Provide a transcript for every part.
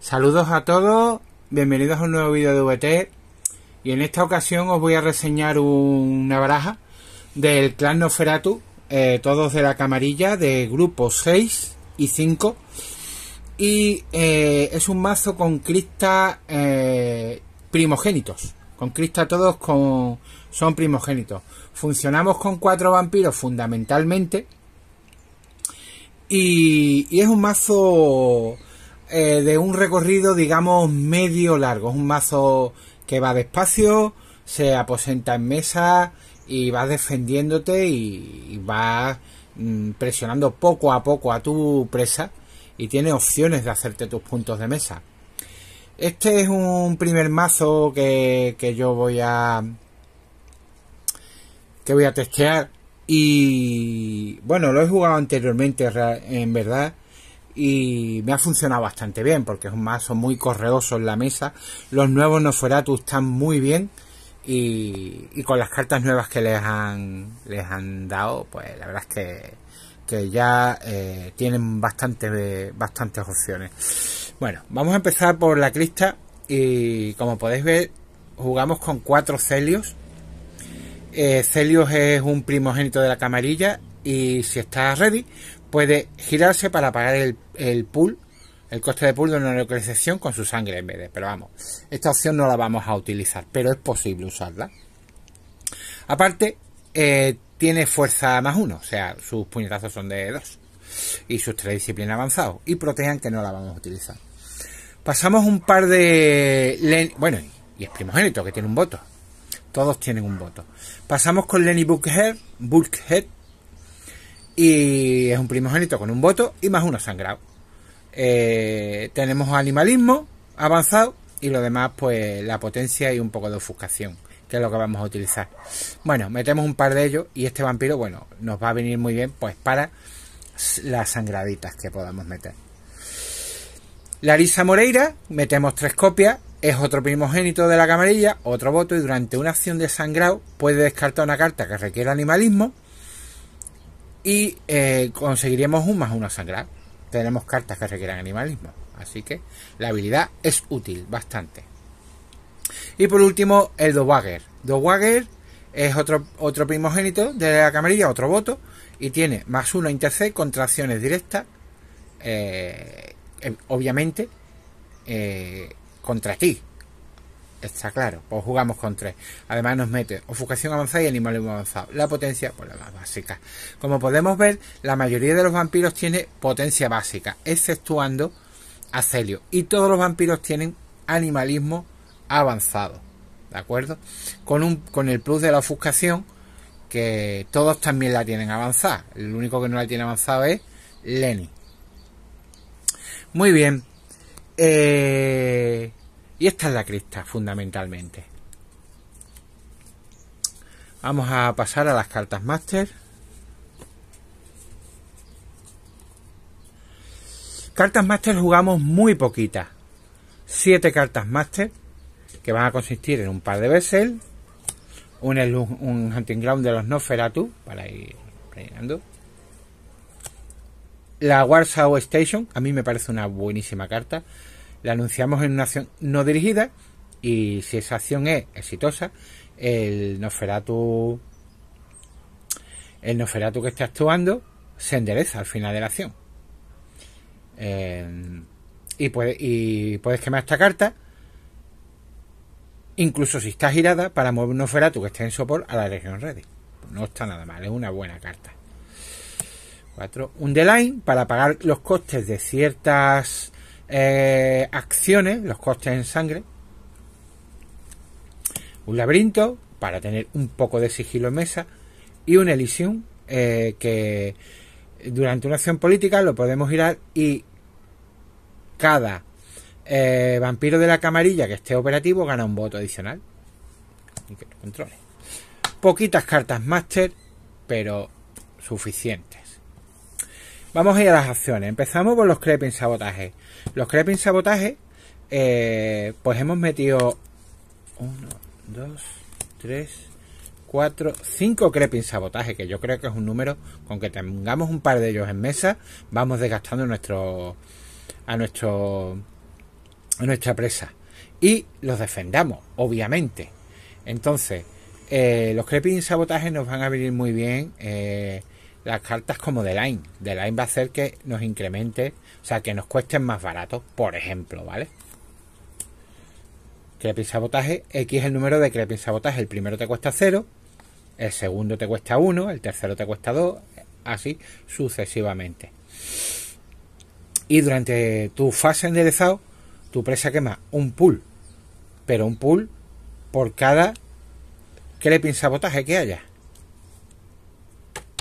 Saludos a todos, bienvenidos a un nuevo vídeo de VT y en esta ocasión os voy a reseñar una baraja del clan Noferatu, eh, todos de la camarilla, de grupos 6 y 5 y eh, es un mazo con cristas eh, primogénitos, con cristas todos con, son primogénitos. Funcionamos con cuatro vampiros fundamentalmente y es un mazo eh, de un recorrido, digamos, medio largo. Es un mazo que va despacio, se aposenta en mesa y vas defendiéndote y, va vas mm, presionando poco a poco a tu presa y tiene opciones de hacerte tus puntos de mesa. Este es un primer mazo que, que yo voy a que voy a testear y bueno, lo he jugado anteriormente en verdad y me ha funcionado bastante bien porque es un mazo muy correoso en la mesa. Los nuevos tú están muy bien y, con las cartas nuevas que les han, les han dado, pues la verdad es que, ya eh, tienen bastante, bastantes opciones. Bueno, vamos a empezar por la crista y como podéis ver jugamos con cuatro Celios. Eh, Celios es un primogénito de la camarilla y si está ready, puede girarse para pagar el, pool, el coste de pool de una localización con su sangre en vez de. Pero vamos, esta opción no la vamos a utilizar, pero es posible usarla. Aparte, eh, tiene fuerza más uno, o sea, sus puñetazos son de dos. Y sus tres disciplinas avanzados. Y protejan que no la vamos a utilizar. Pasamos un par de. Bueno, y es primogénito, que tiene un voto. Todos tienen un voto. Pasamos con Lenny buckhead. Bulkhead y es un primogénito con un voto y más uno sangrado. Eh, tenemos animalismo avanzado y lo demás pues la potencia y un poco de ofuscación, que es lo que vamos a utilizar. Bueno, metemos un par de ellos y este vampiro, bueno, nos va a venir muy bien pues para las sangraditas que podamos meter. Larisa Moreira, metemos tres copias, es otro primogénito de la camarilla, otro voto y durante una acción de sangrado puede descartar una carta que requiere animalismo y eh, conseguiremos un más uno sangrar. Tenemos cartas que requieran animalismo, así que la habilidad es útil, bastante. Y por último, el Dowager. Dowager es otro, otro primogénito de la camarilla, otro voto, y tiene más uno interc contra directas, eh, em, obviamente, eh, contra ti, Está claro, pues jugamos con tres. Además nos mete ofuscación avanzada y animalismo avanzado. La potencia, pues la más básica. Como podemos ver, la mayoría de los vampiros tiene potencia básica, exceptuando a Celio. Y todos los vampiros tienen animalismo avanzado. ¿De acuerdo? Con, un, con el plus de la ofuscación, que todos también la tienen avanzada. El único que no la tiene avanzada es Lenny. Muy bien. Eh... Y esta es la crista, fundamentalmente. Vamos a pasar a las cartas máster. Cartas máster jugamos muy poquitas. Siete cartas máster, que van a consistir en un par de Bessel, un, un hunting ground de los Noferatu, para ir rellenando. La Warsaw Station, a mí me parece una buenísima carta la anunciamos en una acción no dirigida y si esa acción es exitosa, el Nosferatu el Nosferatu que está actuando se endereza al final de la acción. Eh, y, puedes quemar esta carta, incluso si está girada, para mover un Nosferatu que esté en sopor a la región ready. no está nada mal, es una buena carta. 4. Un D-Line para pagar los costes de ciertas eh, acciones, los costes en sangre, un laberinto para tener un poco de sigilo en mesa y un Elysium eh, que durante una acción política lo podemos girar y cada eh, vampiro de la camarilla que esté operativo gana un voto adicional y que controle. Poquitas cartas máster, pero suficientes. Vamos a ir a las acciones. Empezamos por los crepes sabotaje. Los creeping sabotaje, eh, pues hemos metido 1, 2, 3, 4, 5 creping sabotaje, que yo creo que es un número con que tengamos un par de ellos en mesa, vamos desgastando nuestro a nuestro a nuestra presa y los defendamos, obviamente. Entonces, eh, los creping sabotaje nos van a venir muy bien eh, las cartas como de Line. De Line va a hacer que nos incremente, o sea, que nos cuesten más barato, por ejemplo, ¿vale? Crepin Sabotaje, X es el número de Crepin Sabotaje. El primero te cuesta 0, el segundo te cuesta 1, el tercero te cuesta 2, así sucesivamente. Y durante tu fase enderezado, tu presa quema un pool, pero un pool por cada Crepin Sabotaje que haya.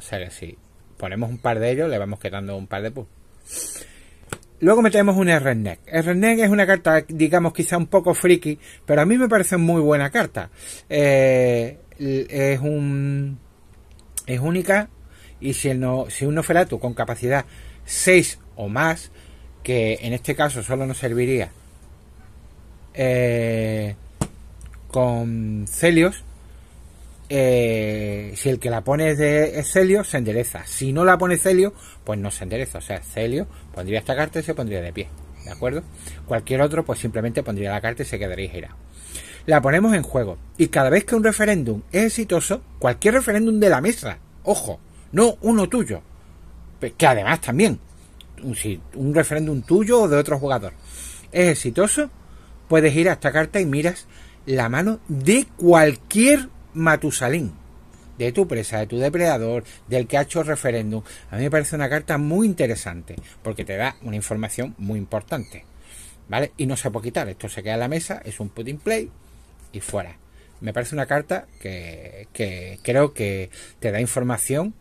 O sea si ponemos un par de ellos, le vamos quedando un par de pues. Luego metemos un Redneck. El Redneck es una carta, digamos, quizá un poco friki, pero a mí me parece muy buena carta. Eh, es un. Es única. Y si, el no, si un Noferatu con capacidad 6 o más, que en este caso solo nos serviría eh, con Celios, eh, si el que la pone es, de, Celio, se endereza. Si no la pone Celio, pues no se endereza. O sea, Celio pondría esta carta y se pondría de pie. ¿De acuerdo? Cualquier otro, pues simplemente pondría la carta y se quedaría girado. La ponemos en juego. Y cada vez que un referéndum es exitoso, cualquier referéndum de la mesa, ojo, no uno tuyo, que además también, si un referéndum tuyo o de otro jugador es exitoso, puedes ir a esta carta y miras la mano de cualquier Matusalín, de tu presa, de tu depredador, del que ha hecho referéndum, a mí me parece una carta muy interesante, porque te da una información muy importante. ¿Vale? Y no se puede quitar, esto se queda en la mesa, es un put in play y fuera. Me parece una carta que, creo que te da información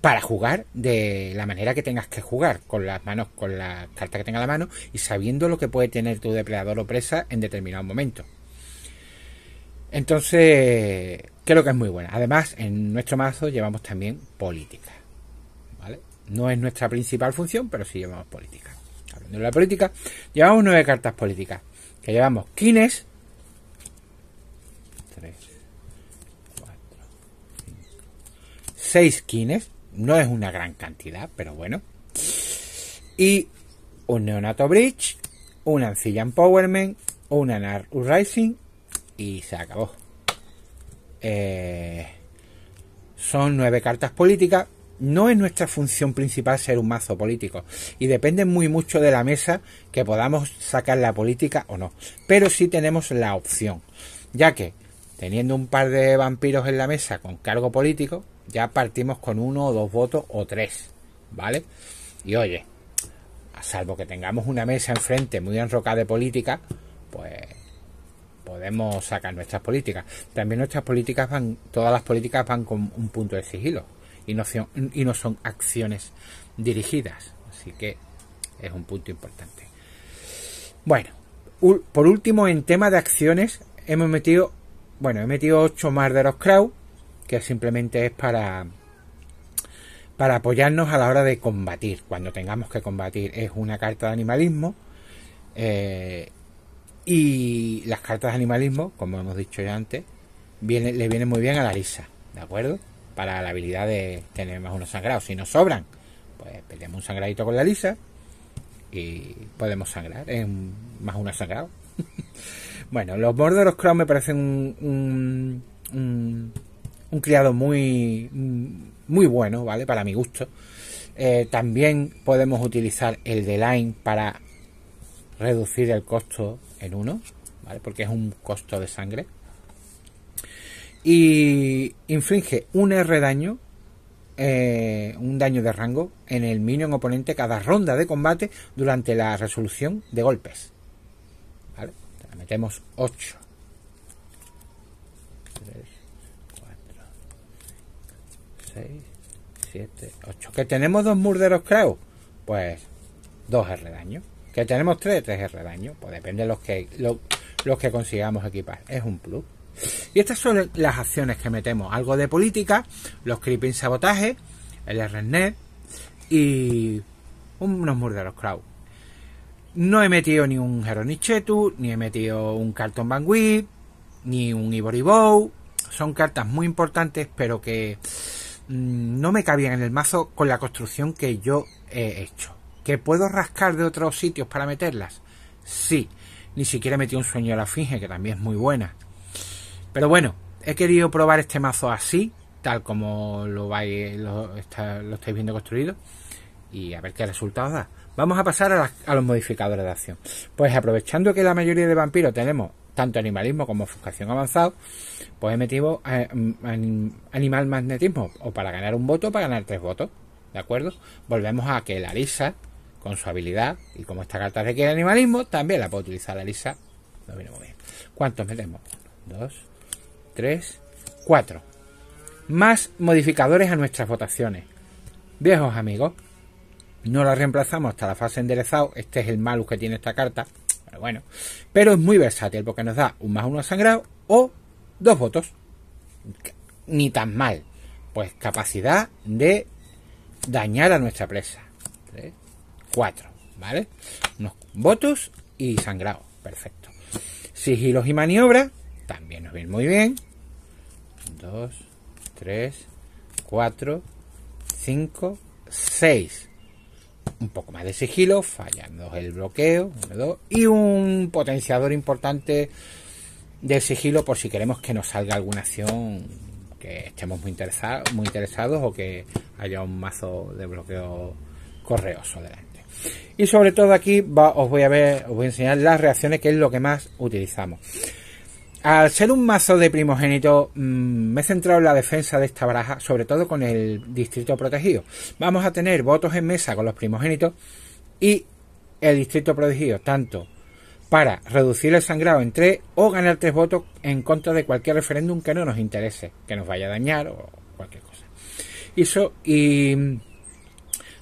para jugar de la manera que tengas que jugar, con las manos, con la carta que tenga la mano y sabiendo lo que puede tener tu depredador o presa en determinado momento. Entonces, creo que es muy buena. Además, en nuestro mazo llevamos también política. ¿Vale? No es nuestra principal función, pero sí llevamos política. Hablando de la política, llevamos nueve cartas políticas. Que llevamos Kines. Tres. Cuatro. seis Kines. No es una gran cantidad, pero bueno. Y un Neonato Bridge. Una Ancilla Empowerment. Una Anar Rising y se acabó. Eh, son nueve cartas políticas. No es nuestra función principal ser un mazo político y depende muy mucho de la mesa que podamos sacar la política o no. Pero sí tenemos la opción, ya que teniendo un par de vampiros en la mesa con cargo político, ya partimos con uno o dos votos o tres, ¿vale? Y oye, a salvo que tengamos una mesa enfrente muy enrocada de política, pues podemos sacar nuestras políticas. También nuestras políticas van, todas las políticas van con un punto de sigilo y no son, y no son acciones dirigidas. Así que es un punto importante. Bueno, por último, en tema de acciones, hemos metido, bueno, he metido 8 más de los crowd, que simplemente es para para apoyarnos a la hora de combatir, cuando tengamos que combatir. Es una carta de animalismo eh, y las cartas de animalismo, como hemos dicho ya antes, viene, le vienen muy bien a la Lisa, ¿de acuerdo? Para la habilidad de tener más unos sangrados. Si nos sobran, pues perdemos un sangradito con la Lisa y podemos sangrar en más uno sangrado. bueno, los Borderos Crown me parecen un, un, criado muy, muy bueno, ¿vale? Para mi gusto. Eh, también podemos utilizar el de Line para reducir el costo en 1, ¿vale? Porque es un costo de sangre. Y inflige un R daño, eh, un daño de rango, en el minion oponente cada ronda de combate durante la resolución de golpes. ¿Vale? metemos 8. 3, 4, 6, 7, 8. ¿Que tenemos dos murderos creo? Pues 2 R daño. Que tenemos 3 de 3R daño, pues depende de los que, los que consigamos equipar. Es un plus. Y estas son las acciones que metemos. Algo de política, los creeping sabotaje, el RNet y unos murderos crowd. No he metido ni un Heronichetu, ni he metido un Carton bangui, ni un bow Son cartas muy importantes, pero que mm, no me cabían en el mazo con la construcción que yo he hecho. ¿Que puedo rascar de otros sitios para meterlas? Sí. Ni siquiera metí un sueño a la finge, que también es muy buena. Pero bueno, he querido probar este mazo así, tal como lo, vais, lo, estáis viendo construido. Y a ver qué resultado da. Vamos a pasar a, los modificadores de acción. Pues aprovechando que la mayoría de vampiros tenemos tanto animalismo como ofuscación avanzado, pues he metido eh, animal magnetismo, o para ganar un voto o para ganar tres votos, ¿de acuerdo? Volvemos a que la Lisa con su habilidad. Y como esta carta requiere animalismo, también la puede utilizar la Elisa. No viene muy bien. ¿Cuántos metemos? Dos, tres, cuatro. Más modificadores a nuestras votaciones. Viejos amigos, no la reemplazamos hasta la fase enderezado. Este es el malus que tiene esta carta. Pero bueno, pero es muy versátil porque nos da un más uno sangrado o dos votos. Ni tan mal. Pues capacidad de dañar a nuestra presa. 4, ¿vale? Unos votos y sangrado, perfecto. Sigilos y maniobra, también nos viene muy bien. 2, 3, 4, 5, 6. Un poco más de sigilo, fallando el bloqueo, y un potenciador importante De sigilo por si queremos que nos salga alguna acción que estemos muy, interesados muy interesados o que haya un mazo de bloqueo correoso y sobre todo aquí os voy a ver, os voy a enseñar las reacciones, que es lo que más utilizamos. Al ser un mazo de primogénitos, mm, me he centrado en la defensa de esta baraja, sobre todo con el distrito protegido. Vamos a tener votos en mesa con los primogénitos y el distrito protegido, tanto para reducir el sangrado en tres o ganar tres votos en contra de cualquier referéndum que no nos interese, que nos vaya a dañar o cualquier cosa. eso, y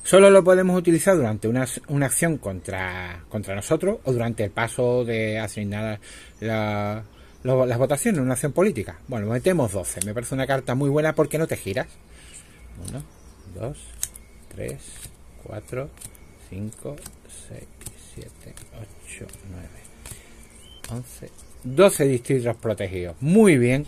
Solo lo podemos utilizar durante una, acción contra, contra nosotros o durante el paso de asignar la, las votaciones, una acción política. Bueno, metemos 12. Me parece una carta muy buena porque no te giras. 1, 2, 3, 4, 5, 6, 7, 8, 9, 11, 12 distritos protegidos. Muy bien.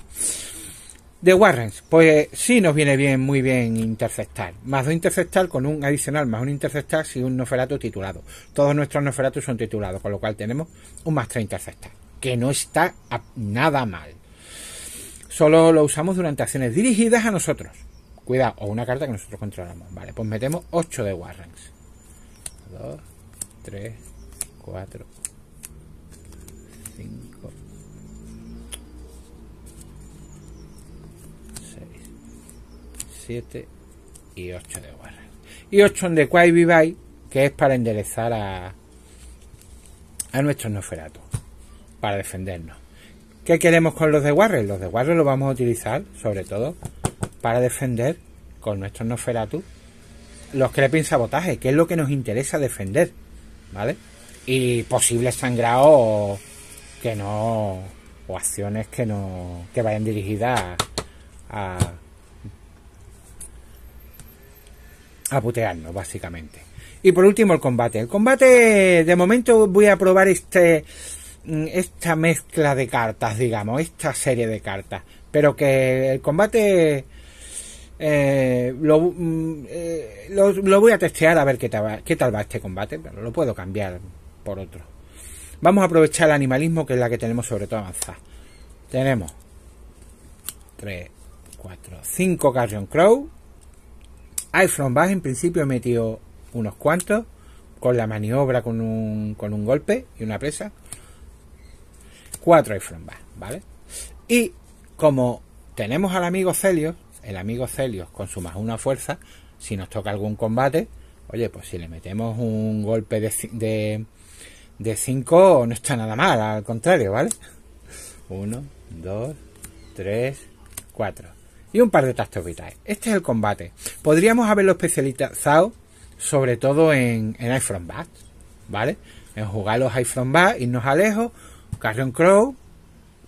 De Warrens, pues sí nos viene bien, muy bien interceptar. Más dos interceptar con un adicional, más un interceptar si un noferato titulado. Todos nuestros noferatos son titulados, con lo cual tenemos un más tres interceptar, que no está nada mal. Solo lo usamos durante acciones dirigidas a nosotros. Cuidado, o una carta que nosotros controlamos. Vale, pues metemos 8 de Warrens. 2, 3, 4, 5. 7 y 8 de warren Y 8 de quai vivai que es para enderezar a, a nuestros noferatos, para defendernos. ¿Qué queremos con los de Warren? Los de Warren los vamos a utilizar, sobre todo, para defender con nuestros noferatu los crepin sabotaje, que es lo que nos interesa defender, ¿vale? Y posibles sangrados que no. o acciones que no. que vayan dirigidas a, a putearnos, básicamente. Y por último, el combate. El combate, de momento voy a probar este, mm, esta mezcla de cartas, digamos, esta serie de cartas. Pero que el combate eh, mm, eh, lo, voy a testear a ver qué tal, va, qué tal va este combate, pero lo puedo cambiar por otro. Vamos a aprovechar el animalismo, que es la que tenemos sobre todo avanzada. Tenemos 3, 4, 5 Carrion Crow, Iphone Bass en principio he metido unos cuantos con la maniobra, con un, con un golpe y una presa. Cuatro Iphone Bass, ¿vale? Y como tenemos al amigo Celios, el amigo Celios con su más una fuerza, si nos toca algún combate, oye, pues si le metemos un golpe de de, cinco, no está nada mal, al contrario, ¿vale? Uno, dos, tres, cuatro y un par de tactos vitales. Este es el combate. Podríamos haberlo especializado sobre todo en, en High From ¿vale? En jugar los iPhone From irnos a lejos, Carrion Crow,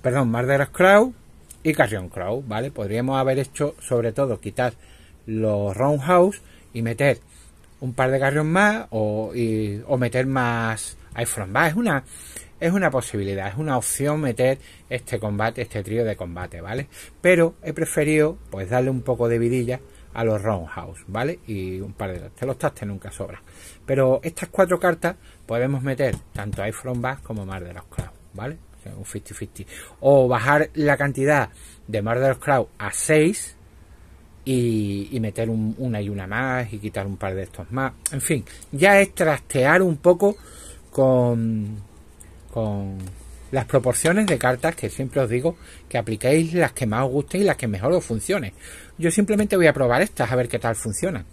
perdón, Murderous Crow y Carrion Crow, ¿vale? Podríamos haber hecho sobre todo quitar los Roundhouse y meter un par de Carrion más o, o meter más iPhone Es una, es una posibilidad, es una opción meter este combate, este trío de combate, ¿vale? Pero he preferido pues darle un poco de vidilla a los Roundhouse, ¿vale? Y un par de los, te los nunca sobra. Pero estas cuatro cartas podemos meter tanto a From como Mar de los Clouds, ¿vale? O un 50-50. O bajar la cantidad de Mar de los Clouds a 6 y, meter una y una más y quitar un par de estos más. En fin, ya es trastear un poco con, con las proporciones de cartas que siempre os digo que apliquéis las que más os gusten y las que mejor os funcionen. Yo simplemente voy a probar estas a ver qué tal funcionan.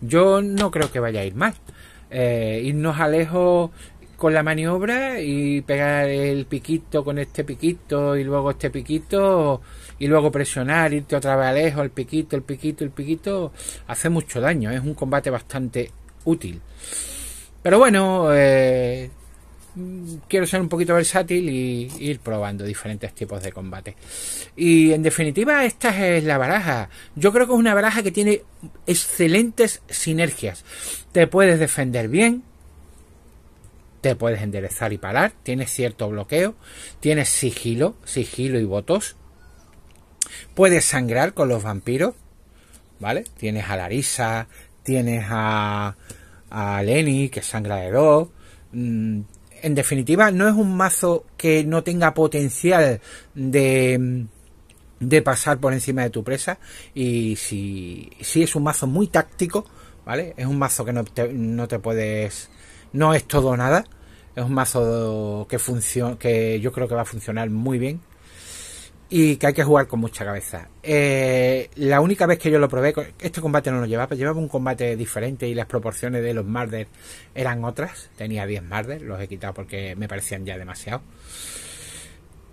Yo no creo que vaya a ir mal. Eh, irnos a con la maniobra y pegar el piquito con este piquito y luego este piquito y luego presionar, irte otra vez a lejos, el piquito, el piquito, el piquito, hace mucho daño. Es un combate bastante útil. Pero bueno, eh, quiero ser un poquito versátil y ir probando diferentes tipos de combate. Y en definitiva, esta es la baraja. Yo creo que es una baraja que tiene excelentes sinergias. Te puedes defender bien, te puedes enderezar y parar, tienes cierto bloqueo, tienes sigilo, sigilo y votos. Puedes sangrar con los vampiros, ¿vale? Tienes a Larisa, tienes a a Lenny, que sangra de dos. Mm, en definitiva, no es un mazo que no tenga potencial de, de pasar por encima de tu presa. Y si, si es un mazo muy táctico, ¿vale? Es un mazo que no te, no te puedes. No es todo nada. Es un mazo que, funciona, que yo creo que va a funcionar muy bien y que hay que jugar con mucha cabeza. Eh, la única vez que yo lo probé, este combate no lo llevaba, llevaba un combate diferente y las proporciones de los Marder eran otras. Tenía 10 Marder, los he quitado porque me parecían ya demasiado.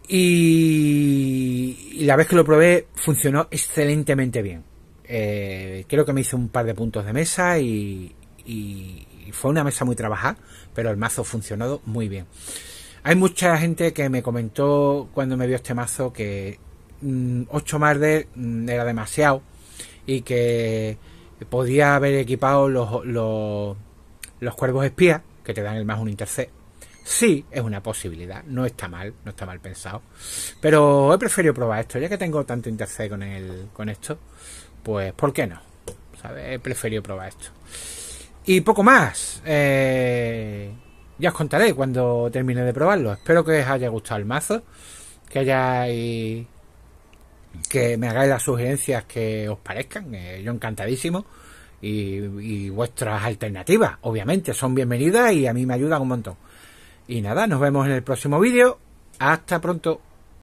Y, la vez que lo probé funcionó excelentemente bien. Eh, creo que me hice un par de puntos de mesa y, y fue una mesa muy trabajada, pero el mazo funcionó muy bien. Hay mucha gente que me comentó cuando me vio este mazo que 8 mm, Marder mm, era demasiado y que podía haber equipado los, los, cuervos espías que te dan el más un intercept. Sí, es una posibilidad, no está mal, no está mal pensado. Pero he preferido probar esto, ya que tengo tanto intercept con, el, con esto, pues ¿por qué no? He preferido probar esto. Y poco más. Eh, ya os contaré cuando termine de probarlo. Espero que os haya gustado el mazo, que hayáis que me hagáis las sugerencias que os parezcan, yo encantadísimo. Y, y, vuestras alternativas, obviamente, son bienvenidas y a mí me ayudan un montón. Y nada, nos vemos en el próximo vídeo. Hasta pronto.